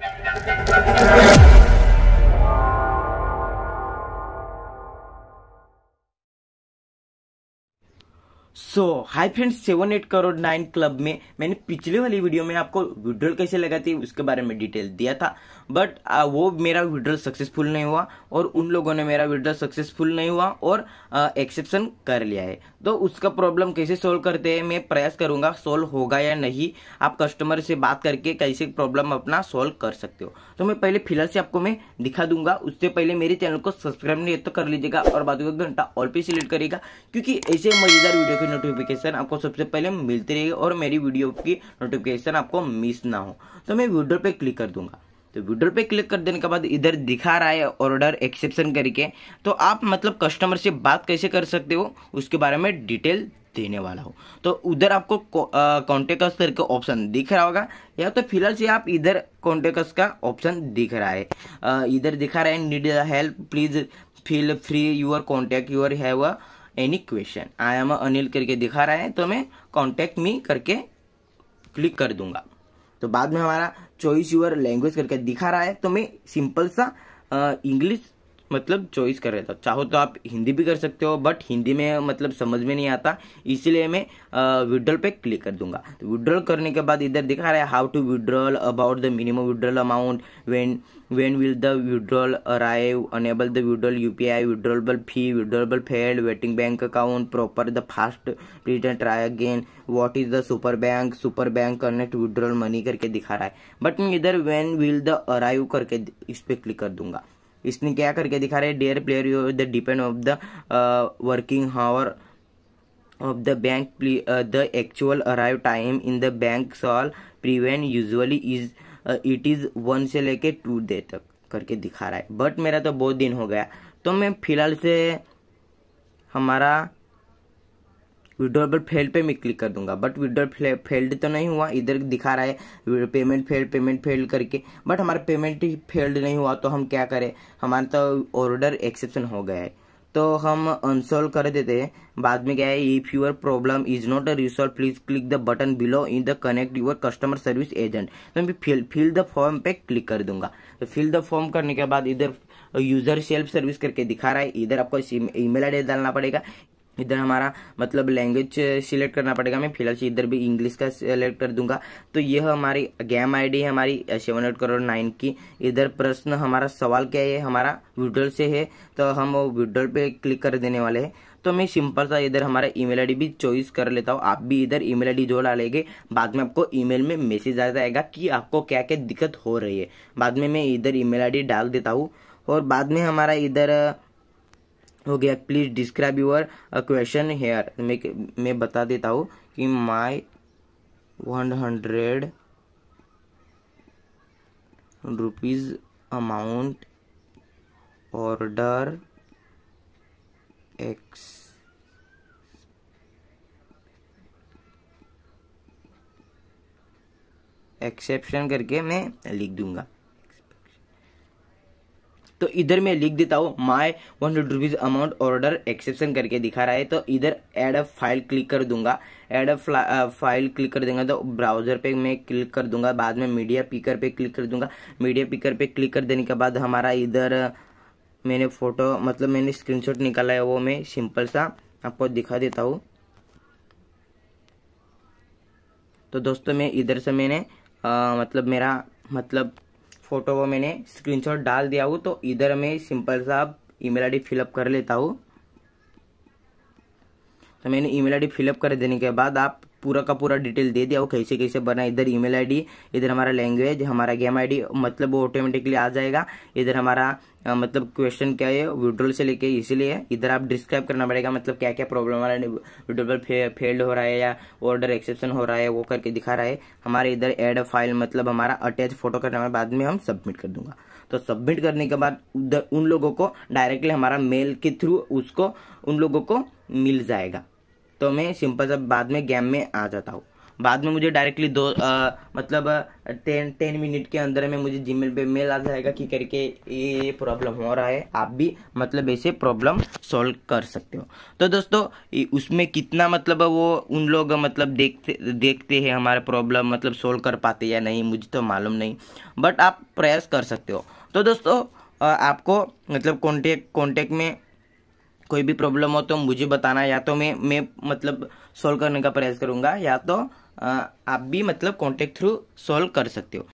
Thank you. So hi friends seven eight crore nine club में मैंने पिछले वाली वीडियो में आपको विड्रॉल कैसे लगाती है उसके बारे में डिटेल दिया था बट वो मेरा विड्रॉल सक्सेसफुल नहीं हुआ और उन लोगों ने मेरा विड्रॉल सक्सेसफुल नहीं हुआ और एक्सेप्शन कर लिया है तो उसका प्रॉब्लम कैसे सोल्व करते हैं मैं प्रयास करूंगा सोल्व होगा या नहीं आप कस्टमर से बात करके कैसे प्रॉब्लम अपना सोल्व कर सकते हो तो मैं पहले फिलहाल से आपको मैं दिखा दूंगा उससे पहले मेरे चैनल को सब्सक्राइब नहीं तो कर लीजिएगा और बाद घंटा और पे सिलेक्ट करेगा क्योंकि ऐसे मजेदार वीडियो के नोट नोटिफिकेशन आपको सबसे पहले मिलते रहेगी और मेरी वीडियो की नोटिफिकेशन आपको मिस ना हो तो मैं वीडियो पे क्लिक कर दूंगा तो वीडियो पे क्लिक कर देने के बाद इधर दिखा रहा है ऑर्डर एक्सेप्शन करके तो आप मतलब कस्टमर से बात कैसे कर सकते हो उसके बारे में डिटेल देने वाला हो तो उधर आपको कॉन्टेक्ट कौ, करके ऑप्शन दिख रहा होगा या तो फिलहाल से आप इधर कॉन्टेक्ट का ऑप्शन दिख रहा है इधर दिखा रहा है need help please feel free your contact your have any question I am Anil करके दिखा रहा है तो मैं कॉन्टेक्ट मी करके क्लिक कर दूंगा तो बाद में हमारा चॉइस यूर लैंग्वेज करके दिखा रहा है तो मैं सिंपल सा इंग्लिश मतलब चॉइस कर रहा हूँ चाहो तो आप हिंदी भी कर सकते हो बट हिंदी में मतलब समझ में नहीं आता इसीलिए मैं विड्रॉल पे क्लिक कर दूंगा तो विड्रॉल करने के बाद इधर दिखा रहा है how to withdrawal about the minimum withdrawal amount when when will the withdrawal arrive enable the withdrawal U P I withdrawable fee withdrawable failed waiting bank account proper the fast return try again what is the super bank super bank connect withdrawal money करके दिखा रहा है but मैं इधर when will the arrive करके इस पर click कर दूंगा इसने क्या करके दिखा रहे dear player you the depend of the working hour of the bank the actual arrive time in the bank सॉल prevent usually is it is one से लेके टू डे तक करके दिखा रहा है बट मेरा तो बहुत दिन हो गया तो मैं फिलहाल से हमारा विड्रॉबल फेल्ड पे मैं क्लिक कर दूंगा बट विड्रॉल फेल्ड तो नहीं हुआ इधर दिखा रहा है पेमेंट फेल्ड पेमेंट फेल्ड करके बट हमारा पेमेंट फेल्ड नहीं हुआ तो हम क्या करें हमारा तो ऑर्डर एक्सेप्शन हो गया है तो हम अनसोल्व कर देते हैं बाद में क्या है if your problem is not resolve please click the button below in the connect your customer service agent तो मैं फिल फिल द फॉर्म पे क्लिक कर दूंगा तो फिल द फॉर्म करने के बाद इधर यूजर सेल्फ सर्विस करके दिखा रहा है इधर आपको ईमेल आईडी डालना पड़ेगा इधर हमारा मतलब लैंग्वेज सिलेक्ट करना पड़ेगा मैं फिलहाल इधर भी इंग्लिश का सिलेक्ट कर दूंगा तो यह हमारी गेम आईडी है हमारी सेवन एट करोड़ नाइन की इधर प्रश्न हमारा सवाल क्या है हमारा विड्रोल से है तो हम वो विड्रॉल पे क्लिक कर देने वाले हैं तो मैं सिंपल सा इधर हमारा ईमेल आईडी भी चॉइस कर लेता हूँ आप भी इधर ईमेल आईडी जो डालेंगे बाद में आपको ईमेल में मैसेज आ जाएगा कि आपको क्या क्या दिक्कत हो रही है बाद में मैं इधर ईमेल आईडी डाल देता हूँ और बाद में हमारा इधर हो गया please describe your question here मैं मैं बता देता हूँ कि my one hundred rupees amount order ex exception करके मैं लिख दूंगा तो इधर मैं लिख देता हूँ my one hundred rupees amount order exception करके दिखा रहा है तो इधर एड अ फाइल क्लिक कर दूंगा एड अ फाइल क्लिक कर देंगे तो ब्राउजर पे मैं क्लिक कर दूंगा बाद में मीडिया पिकर पे क्लिक कर दूंगा मीडिया पिकर पे क्लिक कर देने के बाद हमारा इधर uh, मैंने फ़ोटो मतलब मैंने स्क्रीनशॉट निकाला है वो मैं सिंपल सा आपको दिखा देता हूँ तो दोस्तों मैं इधर से मैंने आ, uh, मतलब मेरा मतलब फोटो को मैंने स्क्रीनशॉट डाल दिया हूँ तो इधर मैं सिंपल सा ईमेल आईडी फिलअप कर लेता हूँ तो मैंने ईमेल आईडी फिलअप कर देने के बाद आप पूरा का पूरा डिटेल दे दिया वो कैसे कैसे बना इधर ईमेल आईडी इधर हमारा लैंग्वेज हमारा गेम आईडी मतलब वो ऑटोमेटिकली आ जाएगा इधर हमारा आ, मतलब क्वेश्चन क्या है विड्रोल से लेके इसीलिए इधर आप डिस्क्राइब करना पड़ेगा मतलब क्या क्या प्रॉब्लम आ रहा है विड्रोल फे, फेल्ड हो रहा है या ऑर्डर एक्सेप्शन हो रहा है वो करके दिखा रहा है हमारे इधर एड फाइल मतलब हमारा अटैच फोटो करने के बाद में हम सबमिट कर दूंगा तो सबमिट करने के बाद उधर उन लोगों को डायरेक्टली हमारा मेल के थ्रू उसको उन लोगों को मिल जाएगा तो मैं सिंपल सा बाद में गेम में आ जाता हूँ बाद में मुझे डायरेक्टली दो आ, मतलब टेन टेन मिनट के अंदर में मुझे जीमेल पे मेल आ जाएगा कि करके ये प्रॉब्लम हो रहा है आप भी मतलब ऐसे प्रॉब्लम सॉल्व कर सकते हो तो दोस्तों उसमें कितना मतलब वो उन लोग मतलब देखते देखते हैं हमारा प्रॉब्लम मतलब सॉल्व कर पाते या नहीं मुझे तो मालूम नहीं बट आप प्रयास कर सकते हो तो दोस्तों आपको मतलब कॉन्टेक्ट कॉन्टेक्ट में कोई भी प्रॉब्लम हो तो मुझे बताना या तो मैं मैं मतलब सॉल्व करने का प्रयास करूँगा या तो आप भी मतलब कॉन्टेक्ट थ्रू सॉल्व कर सकते हो